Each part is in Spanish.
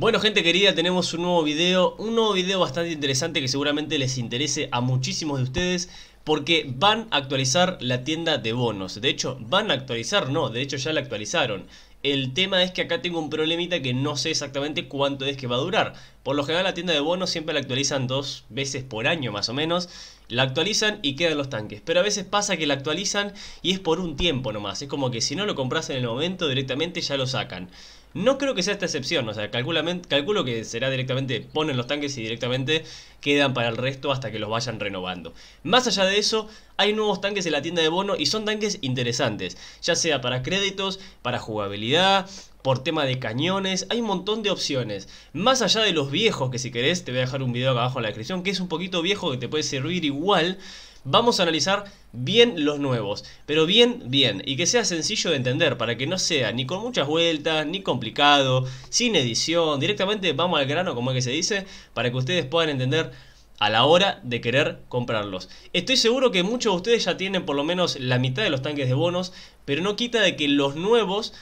Bueno gente querida, tenemos un nuevo video, un nuevo video bastante interesante que seguramente les interese a muchísimos de ustedes porque van a actualizar la tienda de bonos. De hecho, van a actualizar, no, de hecho ya la actualizaron. El tema es que acá tengo un problemita que no sé exactamente cuánto es que va a durar. Por lo general la tienda de bonos siempre la actualizan dos veces por año más o menos. La actualizan y quedan los tanques. Pero a veces pasa que la actualizan y es por un tiempo nomás. Es como que si no lo compras en el momento directamente ya lo sacan. No creo que sea esta excepción, o sea, calculo que será directamente, ponen los tanques y directamente quedan para el resto hasta que los vayan renovando. Más allá de eso, hay nuevos tanques en la tienda de bono y son tanques interesantes, ya sea para créditos, para jugabilidad, por tema de cañones, hay un montón de opciones. Más allá de los viejos, que si querés te voy a dejar un video acá abajo en la descripción, que es un poquito viejo que te puede servir igual. Vamos a analizar bien los nuevos, pero bien, bien, y que sea sencillo de entender, para que no sea ni con muchas vueltas, ni complicado, sin edición, directamente vamos al grano, como es que se dice, para que ustedes puedan entender a la hora de querer comprarlos. Estoy seguro que muchos de ustedes ya tienen por lo menos la mitad de los tanques de bonos, pero no quita de que los nuevos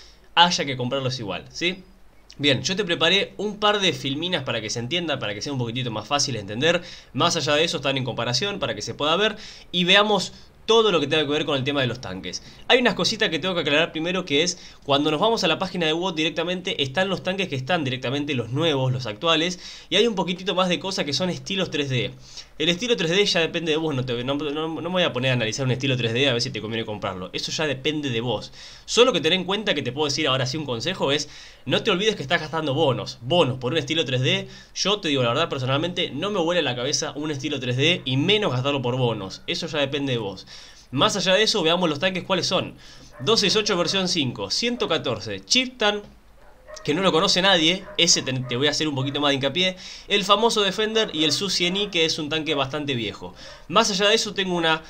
haya que comprarlos igual, ¿sí? Bien, yo te preparé un par de filminas para que se entienda, para que sea un poquitito más fácil de entender. Más allá de eso, están en comparación para que se pueda ver y veamos todo lo que tenga que ver con el tema de los tanques. Hay unas cositas que tengo que aclarar primero que es cuando nos vamos a la página de WOT directamente están los tanques que están directamente los nuevos, los actuales y hay un poquitito más de cosas que son estilos 3D. El estilo 3D ya depende de vos, no, no, me voy a poner a analizar un estilo 3D a ver si te conviene comprarlo. Eso ya depende de vos. Solo que ten en cuenta que te puedo decir ahora sí un consejo es, no te olvides que estás gastando bonos. Bonos por un estilo 3D, yo te digo la verdad personalmente, no me huele la cabeza un estilo 3D y menos gastarlo por bonos. Eso ya depende de vos. Más allá de eso, veamos los tanques cuáles son. 268 versión 5, 114, Chiptan, que no lo conoce nadie, ese te, voy a hacer un poquito más de hincapié, el famoso Defender y el su 100 que es un tanque bastante viejo. Más allá de eso, tengo una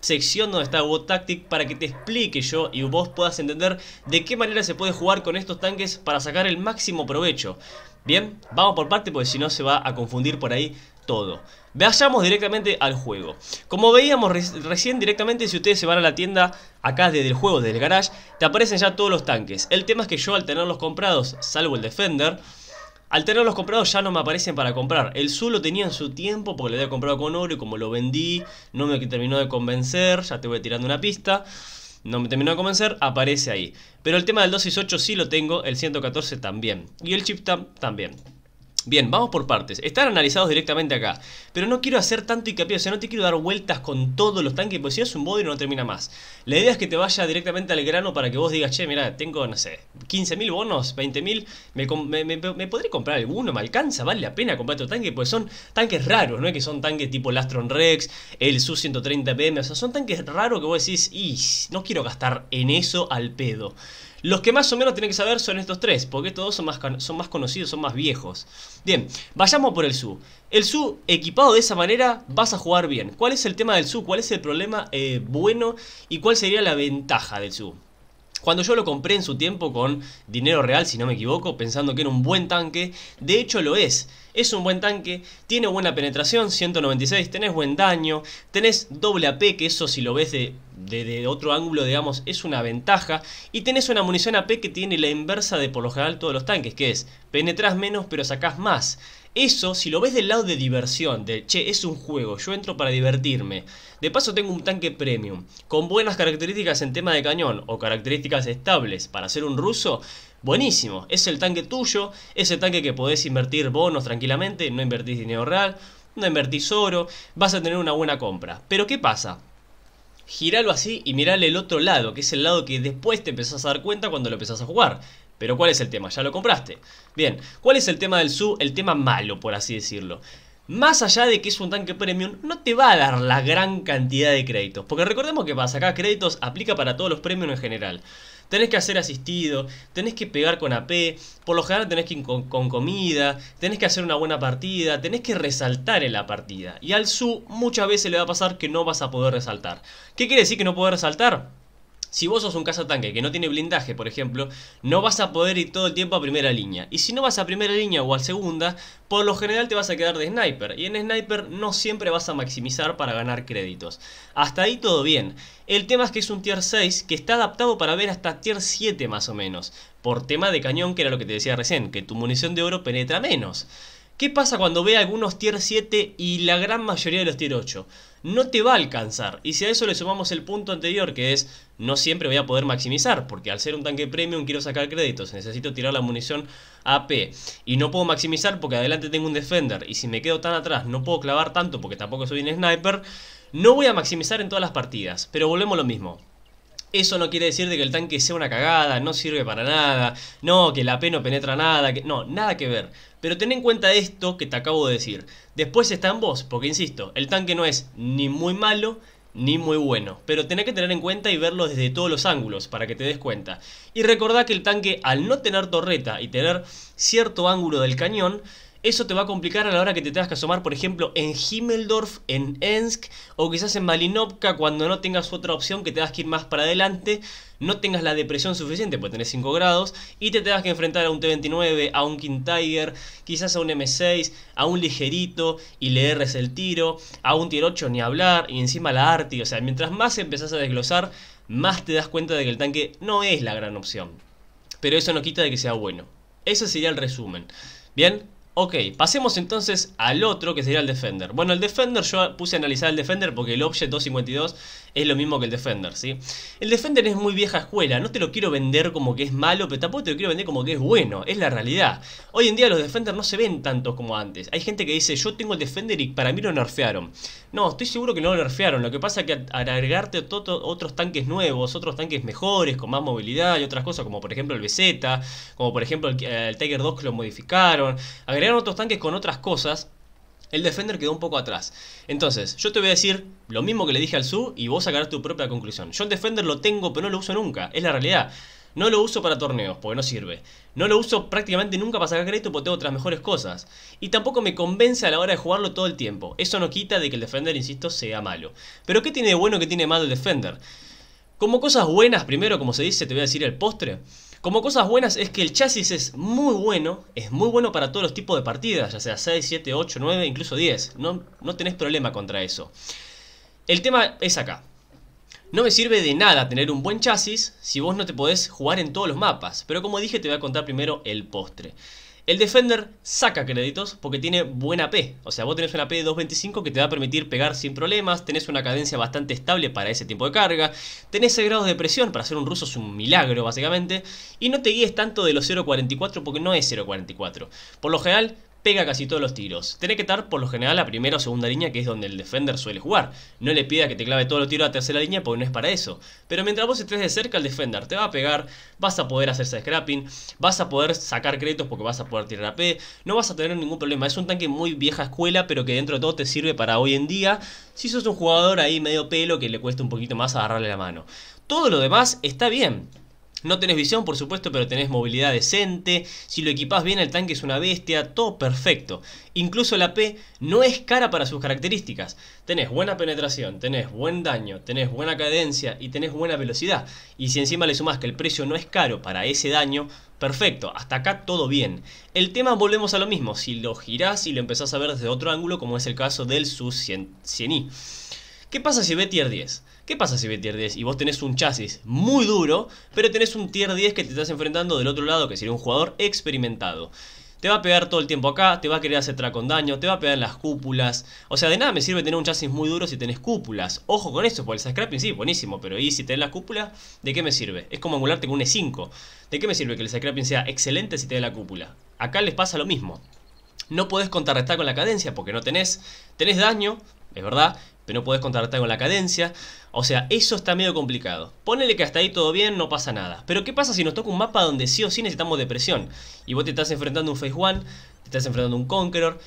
sección donde está Wot Tactic para que te explique yo y vos puedas entender de qué manera se puede jugar con estos tanques para sacar el máximo provecho. Bien, vamos por parte porque si no se va a confundir por ahí todo. Vayamos directamente al juego. Como veíamos recién directamente, si ustedes se van a la tienda acá desde el juego, desde el garage, te aparecen ya todos los tanques. El tema es que yo al tenerlos comprados, salvo el Defender, al tenerlos comprados ya no me aparecen para comprar. El Zul tenía en su tiempo porque lo había comprado con oro y como lo vendí, no me terminó de convencer, ya te voy tirando una pista. No me terminó de convencer, aparece ahí. Pero el tema del 268 sí lo tengo, el 114 también. Y el Chip Tam también. Bien, vamos por partes. Están analizados directamente acá. Pero no quiero hacer tanto hincapié, o sea, no te quiero dar vueltas con todos los tanques, porque si es un y no termina más. La idea es que te vaya directamente al grano para que vos digas, che, mira, tengo, no sé, 15.000 bonos, 20.000, me, me, podré comprar alguno, me alcanza, vale la pena comprar otro tanque, porque son tanques raros, ¿no? Que son tanques tipo el Astron Rex, el Su-130PM, o sea, son tanques raros que vos decís, y no quiero gastar en eso al pedo. Los que más o menos tienen que saber son estos tres, porque estos dos son más, son más conocidos, son más viejos. Bien, vayamos por el SU. El SU equipado de esa manera vas a jugar bien. ¿Cuál es el tema del SU? ¿Cuál es el problema eh, bueno? ¿Y cuál sería la ventaja del SU? Cuando yo lo compré en su tiempo con dinero real, si no me equivoco, pensando que era un buen tanque, de hecho lo es. Es un buen tanque, tiene buena penetración, 196, tenés buen daño, tenés doble AP, que eso si lo ves de, otro ángulo, digamos, es una ventaja. Y tenés una munición AP que tiene la inversa de por lo general todos los tanques, que es penetras menos pero sacás más. Eso, si lo ves del lado de diversión, de che, es un juego, yo entro para divertirme. De paso tengo un tanque premium, con buenas características en tema de cañón o características estables para ser un ruso, buenísimo. Es el tanque tuyo, es el tanque que podés invertir bonos tranquilamente, no invertís dinero real, no invertís oro, vas a tener una buena compra. Pero ¿qué pasa? Giralo así y mirale el otro lado, que es el lado que después te empezás a dar cuenta cuando lo empezás a jugar. Pero ¿cuál es el tema? Ya lo compraste. Bien, ¿cuál es el tema del SU? El tema malo, por así decirlo. Más allá de que es un tanque premium, no te va a dar la gran cantidad de créditos. Porque recordemos que pasa acá créditos aplica para todos los premiums en general. Tenés que hacer asistido, tenés que pegar con AP, por lo general tenés que ir con, comida, tenés que hacer una buena partida, tenés que resaltar en la partida. Y al SU muchas veces le va a pasar que no vas a poder resaltar. ¿Qué quiere decir que no poder resaltar? Si vos sos un cazatanque que no tiene blindaje, por ejemplo, no vas a poder ir todo el tiempo a primera línea. Y si no vas a primera línea o a segunda, por lo general te vas a quedar de sniper. Y en sniper no siempre vas a maximizar para ganar créditos. Hasta ahí todo bien. El tema es que es un tier 6 que está adaptado para ver hasta tier 7 más o menos. Por tema de cañón, que era lo que te decía recién, que tu munición de oro penetra menos. ¿Qué pasa cuando ve algunos tier 7 y la gran mayoría de los tier 8? no te va a alcanzar. Y si a eso le sumamos el punto anterior, que es no siempre voy a poder maximizar, porque al ser un tanque premium quiero sacar créditos, necesito tirar la munición AP. Y no puedo maximizar porque adelante tengo un defender, y si me quedo tan atrás no puedo clavar tanto porque tampoco soy un sniper. No voy a maximizar en todas las partidas, pero volvemos lo mismo. Eso no quiere decir de que el tanque sea una cagada, no sirve para nada, no, que la P no penetra nada, que no, nada que ver. Pero ten en cuenta esto que te acabo de decir. Después está en vos, porque insisto, el tanque no es ni muy malo ni muy bueno, pero tenés que tener en cuenta y verlo desde todos los ángulos para que te des cuenta. Y recordá que el tanque al no tener torreta y tener cierto ángulo del cañón, eso te va a complicar a la hora que te tengas que asomar, por ejemplo, en Himmeldorf, en Ensk o quizás en Malinovka cuando no tengas otra opción que te tengas que ir más para adelante, no tengas la depresión suficiente, pues tener 5 grados, y te tengas que enfrentar a un T-29, a un King Tiger, quizás a un M6, a un ligerito, y le erres el tiro, a un tier 8 ni hablar, y encima la Arti, o sea, mientras más empezás a desglosar, más te das cuenta de que el tanque no es la gran opción. Pero eso no quita de que sea bueno. Ese sería el resumen. Bien, Ok, pasemos entonces al otro que sería el Defender. Bueno, el Defender, yo puse a analizar el Defender porque el Object 252 es lo mismo que el Defender, ¿sí? El Defender es muy vieja escuela, no te lo quiero vender como que es malo, pero tampoco te lo quiero vender como que es bueno, es la realidad. Hoy en día los Defender no se ven tanto como antes. Hay gente que dice, yo tengo el Defender y para mí lo nerfearon. No, estoy seguro que no lo nerfearon, lo que pasa es que al agregarte otros tanques nuevos, otros tanques mejores, con más movilidad y otras cosas, como por ejemplo el BZ, como por ejemplo el, Tiger 2 que lo modificaron, otros tanques con otras cosas, el Defender quedó un poco atrás. Entonces, yo te voy a decir lo mismo que le dije al Su y vos sacarás tu propia conclusión. Yo el Defender lo tengo, pero no lo uso nunca. Es la realidad. No lo uso para torneos, porque no sirve. No lo uso prácticamente nunca para sacar crédito, porque tengo otras mejores cosas. Y tampoco me convence a la hora de jugarlo todo el tiempo. Eso no quita de que el Defender, insisto, sea malo. Pero ¿qué tiene de bueno que tiene malo el Defender? Como cosas buenas, primero, como se dice, te voy a decir el postre. Como cosas buenas es que el chasis es muy bueno, es muy bueno para todos los tipos de partidas, ya sea 6, 7, 8, 9, incluso 10. No, no tenés problema contra eso. El tema es acá. No me sirve de nada tener un buen chasis si vos no te podés jugar en todos los mapas. Pero como dije, te voy a contar primero el postre. El Defender saca créditos porque tiene buena P. O sea, vos tenés una P de 2.25 que te va a permitir pegar sin problemas. Tenés una cadencia bastante estable para ese tiempo de carga. Tenés 6 grados de presión. Para ser un ruso es un milagro, básicamente. Y no te guíes tanto de los 0.44 porque no es 0.44. Por lo general, pega casi todos los tiros. tiene que estar por lo general a primera o segunda línea, que es donde el defender suele jugar. No le pida que te clave todos los tiros a tercera línea porque no es para eso. Pero mientras vos estés de cerca, el defender te va a pegar, vas a poder hacerse scrapping, vas a poder sacar créditos porque vas a poder tirar AP, no vas a tener ningún problema. Es un tanque muy vieja escuela, pero que dentro de todo te sirve para hoy en día. Si sos un jugador ahí medio pelo que le cuesta un poquito más agarrarle la mano. Todo lo demás está bien. No tenés visión, por supuesto, pero tenés movilidad decente. Si lo equipás bien, el tanque es una bestia. Todo perfecto. Incluso la P no es cara para sus características. Tenés buena penetración, tenés buen daño, tenés buena cadencia y tenés buena velocidad. Y si encima le sumás que el precio no es caro para ese daño, perfecto. Hasta acá todo bien. El tema volvemos a lo mismo. Si lo girás y lo empezás a ver desde otro ángulo, como es el caso del su 100i. ¿Qué pasa si ve tier 10? ¿Qué pasa si ves tier 10 y vos tenés un chasis muy duro, pero tenés un tier 10 que te estás enfrentando del otro lado, que sería un jugador experimentado? Te va a pegar todo el tiempo acá, te va a querer hacer track con daño, te va a pegar en las cúpulas. O sea, de nada me sirve tener un chasis muy duro si tenés cúpulas. Ojo con eso, porque el scrapping sí, buenísimo, pero ¿y si tenés la cúpula? ¿De qué me sirve? Es como angularte con un E5. ¿De qué me sirve que el scrapping sea excelente si te la cúpula? Acá les pasa lo mismo. No podés contrarrestar con la cadencia porque no tenés. Tenés daño, es verdad, pero no puedes contratar con la cadencia. O sea, eso está medio complicado. Ponele que hasta ahí todo bien, no pasa nada. Pero ¿qué pasa si nos toca un mapa donde sí o sí necesitamos depresión? Y vos te estás enfrentando a un Phase One, te estás enfrentando a un Conqueror.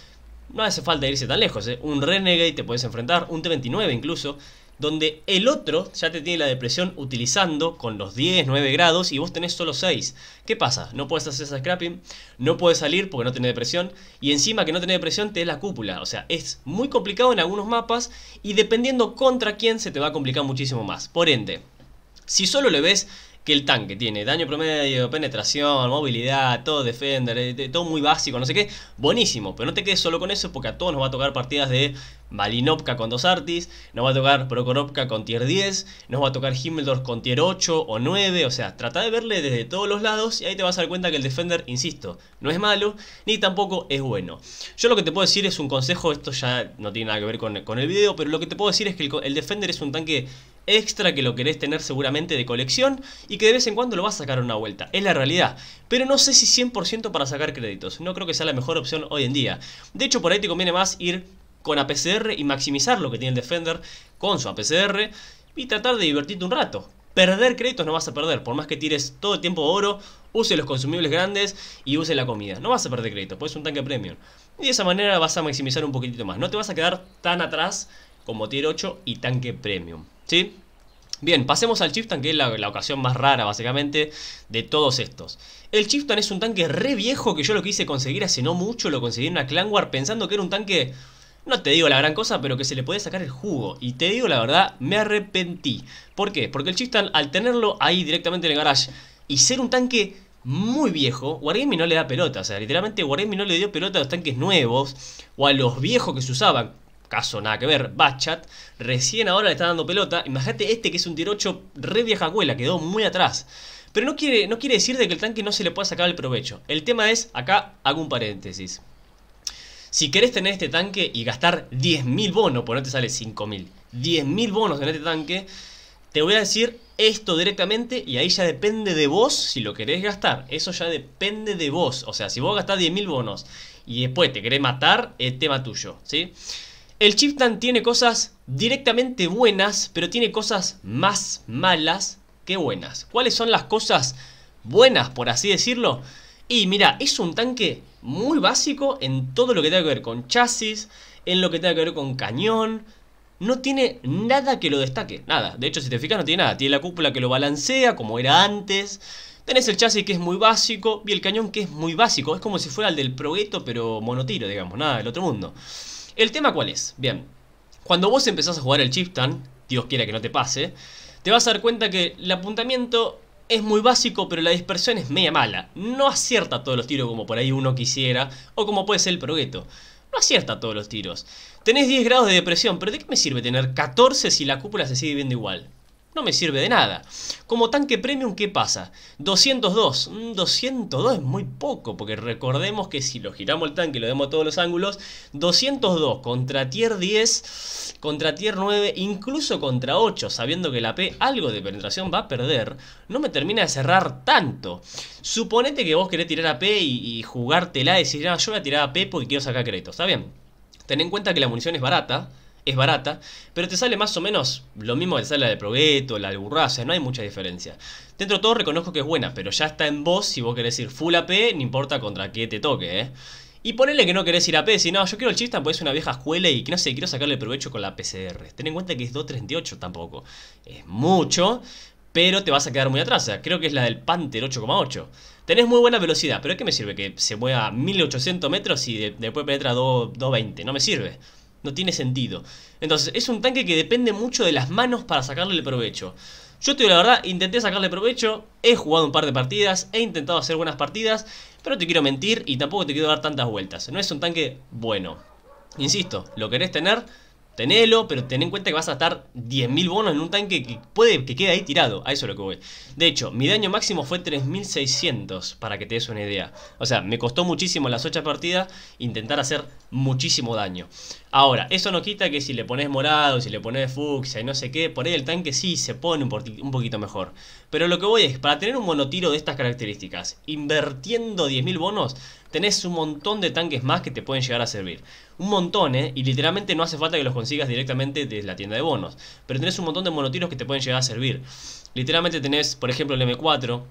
No hace falta irse tan lejos, ¿eh? Un Renegade te puedes enfrentar, un T-29 incluso donde el otro ya te tiene la depresión utilizando con los 10, 9 grados y vos tenés solo 6. ¿Qué pasa? No puedes hacer esa scrapping, no puedes salir porque no tiene depresión y encima que no tiene depresión te es la cúpula. O sea, es muy complicado en algunos mapas y dependiendo contra quién se te va a complicar muchísimo más. Por ende, si solo le ves que el tanque tiene daño promedio, penetración, movilidad, todo defender, eh, todo muy básico, no sé qué, buenísimo, pero no te quedes solo con eso porque a todos nos va a tocar partidas de Malinovka con dos Artis, nos va a tocar Prokorovka con tier 10, nos va a tocar Himmeldorf con tier 8 o 9, o sea, trata de verle desde todos los lados y ahí te vas a dar cuenta que el Defender, insisto, no es malo ni tampoco es bueno. Yo lo que te puedo decir es un consejo, esto ya no tiene nada que ver con, el video, pero lo que te puedo decir es que el, el Defender es un tanque extra que lo querés tener seguramente de colección y que de vez en cuando lo vas a sacar una vuelta, es la realidad, pero no sé si 100% para sacar créditos, no creo que sea la mejor opción hoy en día, de hecho por ahí te conviene más ir con APCR y maximizar lo que tiene el Defender con su APCR y tratar de divertirte un rato. Perder créditos no vas a perder, por más que tires todo el tiempo oro, use los consumibles grandes y use la comida. No vas a perder créditos, pues es un tanque premium. Y de esa manera vas a maximizar un poquitito más. No te vas a quedar tan atrás como tier 8 y tanque premium. ¿Sí? Bien, pasemos al Chieftain, que es la, ocasión más rara, básicamente, de todos estos. El Chieftain es un tanque re viejo que yo lo quise conseguir hace no mucho, lo conseguí en una Clan War pensando que era un tanque no te digo la gran cosa, pero que se le puede sacar el jugo. Y te digo la verdad, me arrepentí. ¿Por qué? Porque el Chistan, al tenerlo ahí directamente en el garage y ser un tanque muy viejo, Wargaming no le da pelota. O sea, literalmente Wargaming no le dio pelota a los tanques nuevos o a los viejos que se usaban. Caso nada que ver, Batchat, recién ahora le está dando pelota. Imagínate este que es un tirocho 8 re vieja cuela, quedó muy atrás. Pero no quiere, no quiere decir de que el tanque no se le pueda sacar el provecho. El tema es, acá hago un paréntesis. Si querés tener este tanque y gastar 10.000 bonos, pues no te sale 5.000, 10.000 bonos en este tanque, te voy a decir esto directamente y ahí ya depende de vos si lo querés gastar. Eso ya depende de vos. O sea, si vos gastás 10.000 bonos y después te querés matar, es tema tuyo, ¿sí? El Chieftain tiene cosas directamente buenas, pero tiene cosas más malas que buenas. ¿Cuáles son las cosas buenas, por así decirlo? Y mira, es un tanque muy básico en todo lo que tenga que ver con chasis, en lo que tenga que ver con cañón. No tiene nada que lo destaque, nada. De hecho, si te fijas, no tiene nada. Tiene la cúpula que lo balancea, como era antes. Tenés el chasis que es muy básico y el cañón que es muy básico. Es como si fuera el del Progetto, pero monotiro, digamos, nada del otro mundo. ¿El tema cuál es? Bien, cuando vos empezás a jugar el Chiptan, Dios quiera que no te pase, te vas a dar cuenta que el apuntamiento es muy básico, pero la dispersión es media mala. No acierta todos los tiros como por ahí uno quisiera, o como puede ser el progueto. No acierta todos los tiros. Tenés 10 grados de depresión, pero ¿de qué me sirve tener 14 si la cúpula se sigue viendo igual? no me sirve de nada. Como tanque premium, ¿qué pasa? 202. 202 mm, es muy poco, porque recordemos que si lo giramos el tanque y lo demos a todos los ángulos, 202 contra tier 10, contra tier 9, incluso contra 8, sabiendo que la P algo de penetración va a perder, no me termina de cerrar tanto. Suponete que vos querés tirar a P y, jugártela y decir, ah, yo voy a tirar a P porque quiero sacar crédito, ¿está bien? Ten en cuenta que la munición es barata, es barata, pero te sale más o menos lo mismo que te sale la de Progetto, la de no hay mucha diferencia. Dentro de todo reconozco que es buena, pero ya está en vos si vos querés ir full AP, no importa contra qué te toque, ¿eh? Y ponele que no querés ir a P, si no, yo quiero el chiste porque es una vieja escuela y que no sé, quiero sacarle provecho con la PCR. Ten en cuenta que es 2.38 tampoco. Es mucho, pero te vas a quedar muy atrás. creo que es la del Panther 8.8. Tenés muy buena velocidad, pero ¿qué me sirve que se mueva 1800 metros y después penetra 2.20? No me sirve. No tiene sentido. Entonces, es un tanque que depende mucho de las manos para sacarle el provecho. Yo te digo la verdad, intenté sacarle provecho, he jugado un par de partidas, he intentado hacer buenas partidas, pero te quiero mentir y tampoco te quiero dar tantas vueltas. No es un tanque bueno. Insisto, lo querés tener, Tenelo, pero ten en cuenta que vas a estar 10.000 bonos en un tanque que puede que quede ahí tirado. A eso es lo que voy. De hecho, mi daño máximo fue 3.600, para que te des una idea. O sea, me costó muchísimo las 8 partidas intentar hacer muchísimo daño. Ahora, eso no quita que si le pones morado, si le pones fucsia y no sé qué, por ahí el tanque sí se pone un, poquito mejor. Pero lo que voy es, para tener un monotiro de estas características, invirtiendo 10.000 bonos, tenés un montón de tanques más que te pueden llegar a servir. Un montón, ¿eh? Y literalmente no hace falta que los consigas directamente desde la tienda de bonos. Pero tenés un montón de monotiros que te pueden llegar a servir. Literalmente tenés, por ejemplo, el M4.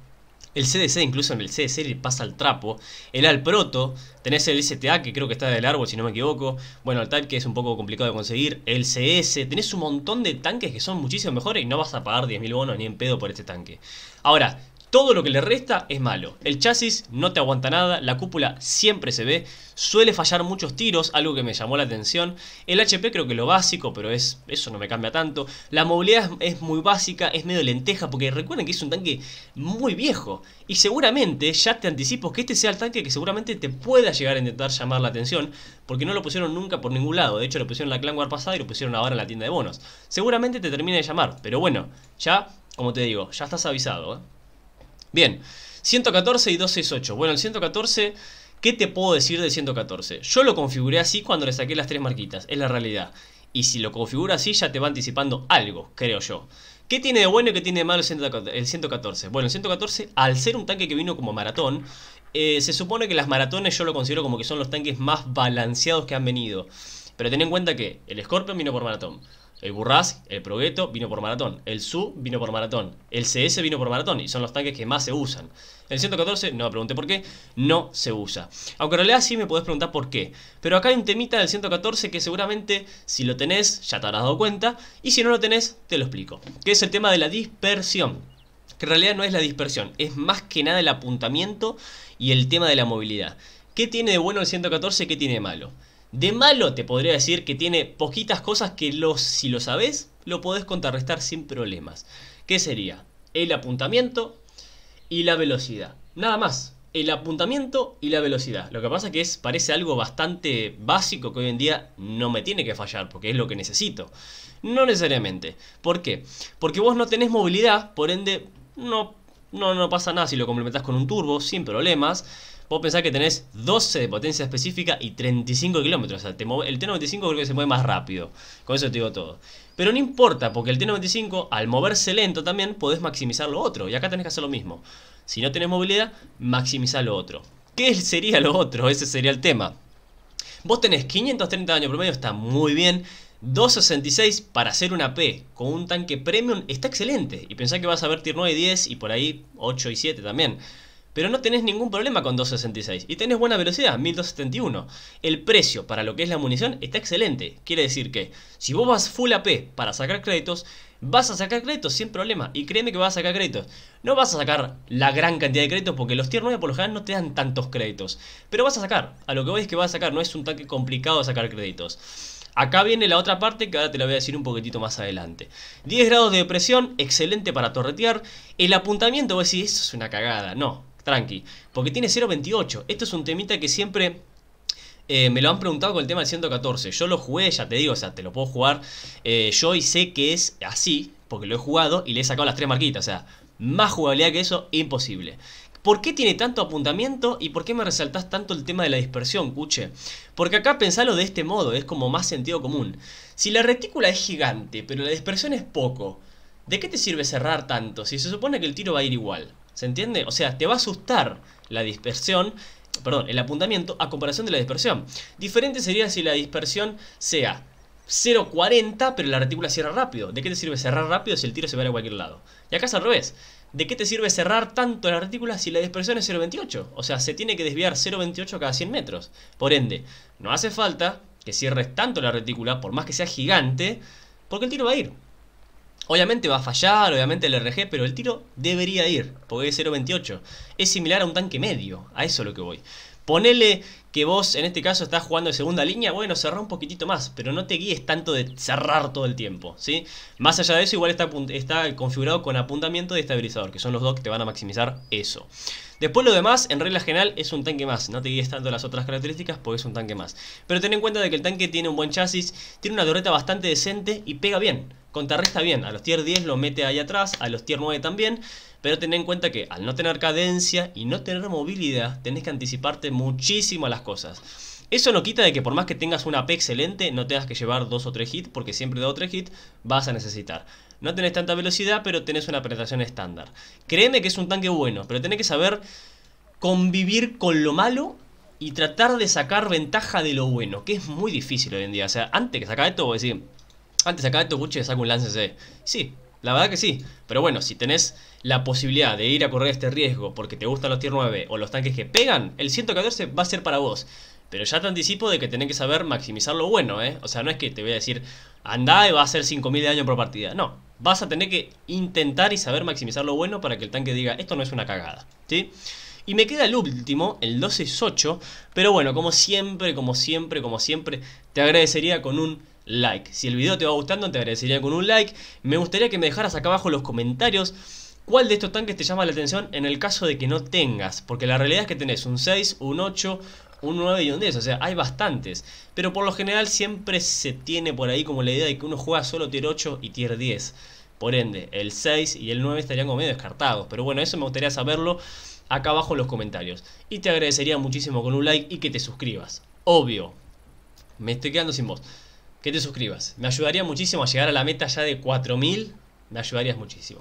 El CDC, incluso en el CDC le pasa al trapo. El Alproto, tenés el STA que creo que está del árbol, si no me equivoco. Bueno, el Type que es un poco complicado de conseguir. El CS, tenés un montón de tanques que son muchísimo mejores y no vas a pagar 10.000 bonos ni en pedo por este tanque. Ahora, todo lo que le resta es malo. El chasis no te aguanta nada, la cúpula siempre se ve, suele fallar muchos tiros, algo que me llamó la atención. El HP creo que lo básico, pero es, eso no me cambia tanto. La movilidad es, muy básica, es medio lenteja, porque recuerden que es un tanque muy viejo. Y seguramente, ya te anticipo que este sea el tanque que seguramente te pueda llegar a intentar llamar la atención, porque no lo pusieron nunca por ningún lado. De hecho, lo pusieron en la Clan War pasada y lo pusieron ahora en la tienda de bonos. Seguramente te termina de llamar, pero bueno, ya, como te digo, ya estás avisado, ¿eh? Bien, 114 y 268. Bueno, el 114, ¿qué te puedo decir del 114? Yo lo configuré así cuando le saqué las tres marquitas, es la realidad. Y si lo configura así ya te va anticipando algo, creo yo. ¿Qué tiene de bueno y qué tiene de malo el 114? Bueno, el 114, al ser un tanque que vino como maratón, eh, se supone que las maratones yo lo considero como que son los tanques más balanceados que han venido. Pero ten en cuenta que el Scorpion vino por maratón. El Burras, el Progetto vino por maratón. El Su vino por maratón. El CS vino por maratón. Y son los tanques que más se usan. El 114, no me pregunté por qué, no se usa. Aunque en realidad sí me podés preguntar por qué. Pero acá hay un temita del 114 que seguramente si lo tenés ya te habrás dado cuenta. Y si no lo tenés, te lo explico. Que es el tema de la dispersión. Que en realidad no es la dispersión, es más que nada el apuntamiento y el tema de la movilidad. ¿Qué tiene de bueno el 114 y qué tiene de malo? De malo te podría decir que tiene poquitas cosas que si lo sabes, lo podés contrarrestar sin problemas. ¿Qué sería? El apuntamiento y la velocidad. Nada más. El apuntamiento y la velocidad. Lo que pasa que es, parece algo bastante básico que hoy en día no me tiene que fallar porque es lo que necesito. No necesariamente. ¿Por qué? Porque vos no tenés movilidad, por ende no, no, no pasa nada si lo complementás con un turbo sin problemas. Vos pensás que tenés 12 de potencia específica y 35 kilómetros. O el T95 creo que se mueve más rápido. Con eso te digo todo. Pero no importa, porque el T95, al moverse lento también, podés maximizar lo otro. Y acá tenés que hacer lo mismo. Si no tenés movilidad, maximizá lo otro. ¿Qué sería lo otro? Ese sería el tema. Vos tenés 530 años promedio, está muy bien. 266 para hacer una P con un tanque premium está excelente. Y pensá que vas a ver tier 9 y 10 y por ahí 8 y 7 también pero no tenés ningún problema con 266 y tenés buena velocidad, 1271. El precio para lo que es la munición está excelente. Quiere decir que si vos vas full AP para sacar créditos, vas a sacar créditos sin problema y créeme que vas a sacar créditos. No vas a sacar la gran cantidad de créditos porque los tier 9 por lo general no te dan tantos créditos, pero vas a sacar. A lo que voy es que vas a sacar, no es un tanque complicado sacar créditos. Acá viene la otra parte que ahora te la voy a decir un poquitito más adelante. 10 grados de presión, excelente para torretear. El apuntamiento, vos decís, eso es una cagada. No, porque tiene 0.28. Esto es un temita que siempre eh, me lo han preguntado con el tema del 114. Yo lo jugué, ya te digo, o sea, te lo puedo jugar eh, yo y sé que es así, porque lo he jugado y le he sacado las tres marquitas. O sea, más jugabilidad que eso, imposible. ¿Por qué tiene tanto apuntamiento y por qué me resaltás tanto el tema de la dispersión, Cuche? Porque acá pensalo de este modo, es como más sentido común. Si la retícula es gigante, pero la dispersión es poco, ¿de qué te sirve cerrar tanto si se supone que el tiro va a ir igual? ¿Se entiende? O sea, te va a asustar la dispersión, perdón, el apuntamiento a comparación de la dispersión. Diferente sería si la dispersión sea 0.40, pero la retícula cierra rápido. ¿De qué te sirve cerrar rápido si el tiro se va a cualquier lado? Y acá es al revés. ¿De qué te sirve cerrar tanto la retícula si la dispersión es 0.28? O sea, se tiene que desviar 0.28 cada 100 metros. Por ende, no hace falta que cierres tanto la retícula, por más que sea gigante, porque el tiro va a ir. Obviamente va a fallar, obviamente el RG, pero el tiro debería ir, porque es 0.28. Es similar a un tanque medio, a eso lo que voy. Ponele que vos en este caso estás jugando de segunda línea, bueno, cerrá un poquitito más, pero no te guíes tanto de cerrar todo el tiempo, ¿sí? Más allá de eso, igual está, configurado con apuntamiento de estabilizador, que son los dos que te van a maximizar eso. Después lo demás, en regla general, es un tanque más, no te guíes tanto las otras características porque es un tanque más. Pero ten en cuenta de que el tanque tiene un buen chasis, tiene una torreta bastante decente y pega bien contrarresta bien. A los tier 10 lo mete ahí atrás, a los tier 9 también. Pero ten en cuenta que al no tener cadencia y no tener movilidad, tenés que anticiparte muchísimo a las cosas. Eso no quita de que por más que tengas una AP excelente, no tengas que llevar dos o tres hits, porque siempre dos o tres hits vas a necesitar. No tenés tanta velocidad, pero tenés una penetración estándar. Créeme que es un tanque bueno, pero tenés que saber convivir con lo malo y tratar de sacar ventaja de lo bueno, que es muy difícil hoy en día. O sea, antes que sacar esto, voy a decir, antes acá coche saca un lance C. Sí, la verdad que sí. Pero bueno, si tenés la posibilidad de ir a correr este riesgo porque te gustan los tier 9 o los tanques que pegan, el 114 va a ser para vos. Pero ya te anticipo de que tenés que saber maximizar lo bueno, ¿eh? O sea, no es que te voy a decir, anda y va a hacer 5000 de daño por partida. No, vas a tener que intentar y saber maximizar lo bueno para que el tanque diga, esto no es una cagada, ¿sí? Y me queda el último, el 12-8, pero bueno, como siempre, como siempre, como siempre, te agradecería con un like. Si el video te va gustando, te agradecería con un like. Me gustaría que me dejaras acá abajo los comentarios. ¿Cuál de estos tanques te llama la atención en el caso de que no tengas? Porque la realidad es que tenés un 6, un 8, un 9 y un 10, o sea, hay bastantes. Pero por lo general siempre se tiene por ahí como la idea de que uno juega solo tier 8 y tier 10. Por ende, el 6 y el 9 estarían como medio descartados. Pero bueno, eso me gustaría saberlo acá abajo en los comentarios. Y te agradecería muchísimo con un like y que te suscribas. Obvio. Me estoy quedando sin voz que te suscribas. Me ayudaría muchísimo a llegar a la meta ya de 4000. Me ayudarías muchísimo.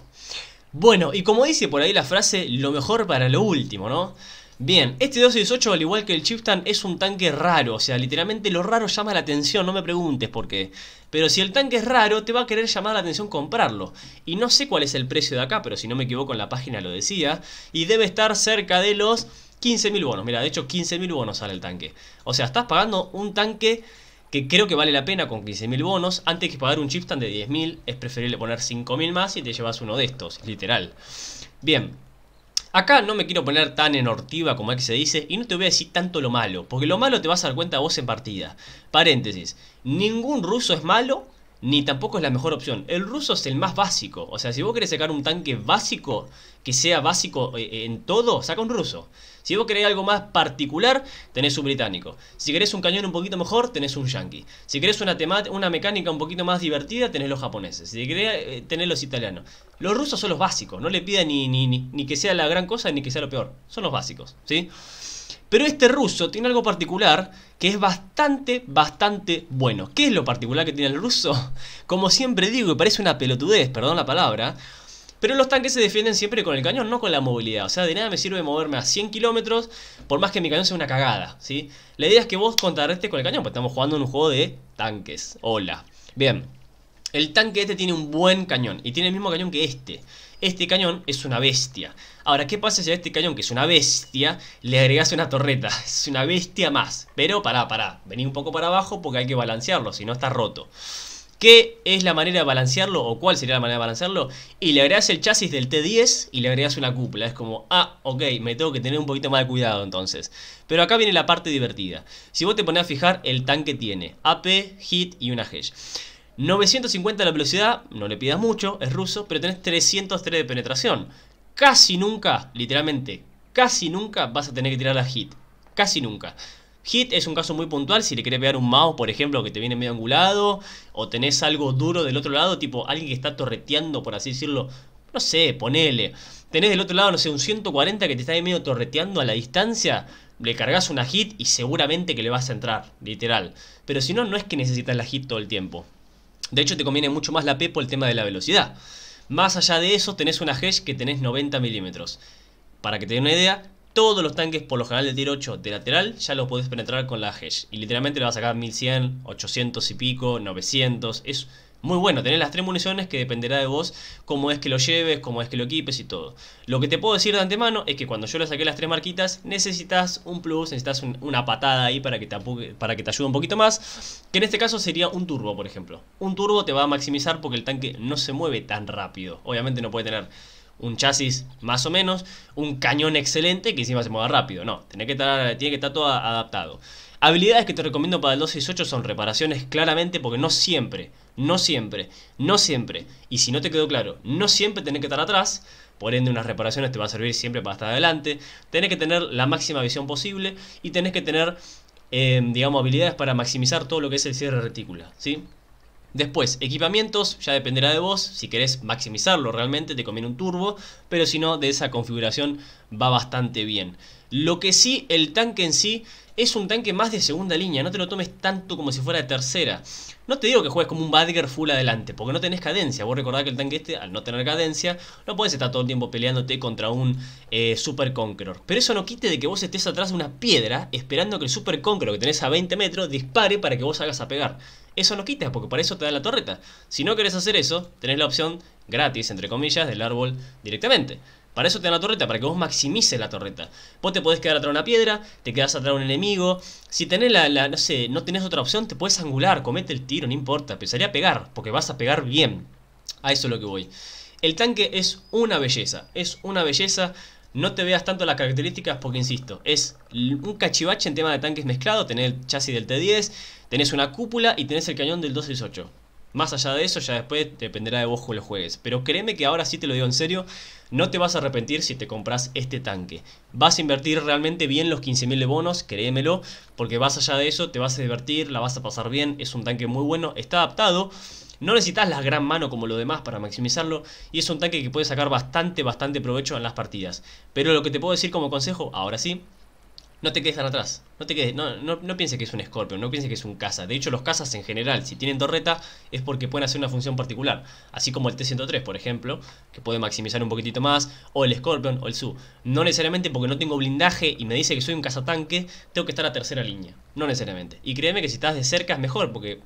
Bueno, y como dice por ahí la frase, lo mejor para lo último, ¿no? Bien, este 2.18, al igual que el Chieftain, es un tanque raro. O sea, literalmente lo raro llama la atención, no me preguntes por qué. Pero si el tanque es raro, te va a querer llamar la atención comprarlo. Y no sé cuál es el precio de acá, pero si no me equivoco en la página lo decía. Y debe estar cerca de los 15.000 bonos. Mira, de hecho 15.000 bonos sale el tanque. O sea, estás pagando un tanque que creo que vale la pena con 15.000 bonos, antes que pagar un tan de 10.000 es preferible poner 5.000 más y te llevas uno de estos, literal. Bien, acá no me quiero poner tan enortiva como es que se dice y no te voy a decir tanto lo malo, porque lo malo te vas a dar cuenta vos en partida. Paréntesis, ningún ruso es malo, ni tampoco es la mejor opción. El ruso es el más básico. O sea, si vos querés sacar un tanque básico, que sea básico eh, en todo, saca un ruso. Si vos querés algo más particular, tenés un británico. Si querés un cañón un poquito mejor, tenés un yankee. Si querés una, una mecánica un poquito más divertida, tenés los japoneses. Si querés, eh, tenés los italianos. Los rusos son los básicos, no le pida ni, que sea la gran cosa ni que sea lo peor. Son los básicos, ¿sí? Pero este ruso tiene algo particular que es bastante, bastante bueno. ¿Qué es lo particular que tiene el ruso? Como siempre digo, y parece una pelotudez, perdón la palabra, pero los tanques se defienden siempre con el cañón, no con la movilidad. O sea, de nada me sirve moverme a 100 kilómetros, por más que mi cañón sea una cagada, ¿sí? La idea es que vos contrarrestes con el cañón, porque estamos jugando en un juego de tanques. Hola. Bien. El tanque este tiene un buen cañón, y tiene el mismo cañón que este. Este cañón es una bestia. Ahora, ¿qué pasa si a este cañón, que es una bestia, le agregas una torreta? Es una bestia más. Pero pará, pará. Vení un poco para abajo porque hay que balancearlo, si no está roto. ¿Qué es la manera de balancearlo o cuál sería la manera de balancearlo? Y le agregas el chasis del T10 y le agregas una cúpula. Es como, ah, ok, me tengo que tener un poquito más de cuidado entonces. Pero acá viene la parte divertida. Si vos te pones a fijar, el tanque tiene AP, HIT y una Hedge. 950 la velocidad, no le pidas mucho, es ruso, pero tenés 303 de penetración. Casi nunca, literalmente, casi nunca vas a tener que tirar la hit. Casi nunca. Hit es un caso muy puntual, si le querés pegar un mouse, por ejemplo, que te viene medio angulado, o tenés algo duro del otro lado, tipo alguien que está torreteando, por así decirlo, no sé, ponele. Tenés del otro lado, no sé, un 140 que te está medio torreteando a la distancia, le cargas una hit y seguramente que le vas a entrar, literal. Pero si no, no es que necesitas la hit todo el tiempo. De hecho, te conviene mucho más la P por el tema de la velocidad. Más allá de eso, tenés una hedge que tenés 90 milímetros. Para que te dé una idea, todos los tanques, por lo general de tiro 8 de lateral, ya los puedes penetrar con la Hesh. Y literalmente le vas a sacar 1100, 800 y pico, 900. Es muy bueno, tener las tres municiones que dependerá de vos cómo es que lo lleves, cómo es que lo equipes y todo. Lo que te puedo decir de antemano es que cuando yo le saqué las tres marquitas, necesitas un plus, necesitas una patada ahí para que, te para que te ayude un poquito más. Que en este caso sería un turbo, por ejemplo. Un turbo te va a maximizar porque el tanque no se mueve tan rápido. Obviamente no puede tener un chasis más o menos, un cañón excelente que encima se mueva rápido. No, tiene que estar, tiene que estar todo adaptado. Habilidades que te recomiendo para el 268 son reparaciones claramente porque no siempre, no siempre, no siempre, y si no te quedó claro, no siempre tenés que estar atrás, por ende unas reparaciones te va a servir siempre para estar adelante, tenés que tener la máxima visión posible y tenés que tener, eh, digamos, habilidades para maximizar todo lo que es el cierre retícula, ¿sí? Después, equipamientos, ya dependerá de vos, si querés maximizarlo realmente te conviene un turbo, pero si no, de esa configuración va bastante bien. Lo que sí, el tanque en sí es un tanque más de segunda línea, no te lo tomes tanto como si fuera de tercera. No te digo que juegues como un Badger full adelante, porque no tenés cadencia. Vos recordá que el tanque este, al no tener cadencia, no puedes estar todo el tiempo peleándote contra un eh, Super Conqueror. Pero eso no quite de que vos estés atrás de una piedra esperando que el Super Conqueror que tenés a 20 metros dispare para que vos salgas a pegar eso no quitas porque para eso te da la torreta. Si no querés hacer eso, tenés la opción gratis, entre comillas, del árbol directamente. Para eso te da la torreta, para que vos maximices la torreta. Vos te podés quedar atrás de una piedra, te quedás atrás de un enemigo. Si tenés la, no sé, no tenés otra opción, te puedes angular, comete el tiro, no importa. Empezaría a pegar, porque vas a pegar bien. A eso es lo que voy. El tanque es una belleza, es una belleza. No te veas tanto las características porque, insisto, es un cachivache en tema de tanques mezclado. Tenés el chasis del T10, tenés una cúpula y tenés el cañón del 268. Más allá de eso, ya después dependerá de vos cómo lo juegues. Pero créeme que ahora sí te lo digo en serio, no te vas a arrepentir si te compras este tanque. Vas a invertir realmente bien los 15.000 de bonos, créemelo, porque más allá de eso te vas a divertir, la vas a pasar bien, es un tanque muy bueno, está adaptado. No necesitas la gran mano como lo demás para maximizarlo y es un tanque que puede sacar bastante, bastante provecho en las partidas. Pero lo que te puedo decir como consejo, ahora sí, no te quedes atrás. No, te quedes, no, pienses que es un Scorpion, no pienses que es un caza. De hecho, los cazas en general, si tienen torreta, es porque pueden hacer una función particular. Así como el T-103, por ejemplo, que puede maximizar un poquitito más, o el Scorpion o el Su. No necesariamente porque no tengo blindaje y me dice que soy un cazatanque, tengo que estar a tercera línea. No necesariamente. Y créeme que si estás de cerca es mejor, porque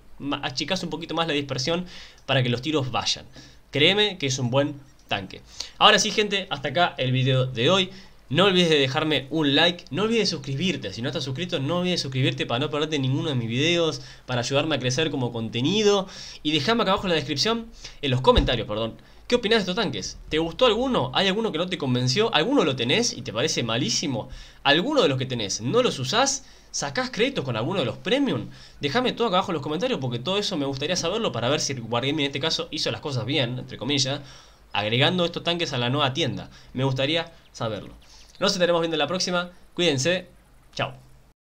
achicas un poquito más la dispersión para que los tiros vayan. Créeme que es un buen tanque. Ahora sí, gente, hasta acá el video de hoy. No olvides de dejarme un like, no olvides suscribirte, si no estás suscrito no olvides suscribirte para no perderte ninguno de mis videos, para ayudarme a crecer como contenido y dejame acá abajo en la descripción, en los comentarios, perdón, ¿qué opinas de estos tanques? ¿Te gustó alguno? ¿Hay alguno que no te convenció? ¿Alguno lo tenés y te parece malísimo? ¿Alguno de los que tenés no los usás? ¿Sacás créditos con alguno de los premium? Déjame todo acá abajo en los comentarios porque todo eso me gustaría saberlo para ver si Wargaming en este caso hizo las cosas bien, entre comillas, agregando estos tanques a la nueva tienda. Me gustaría saberlo. Nos estaremos viendo en la próxima. Cuídense. Chao.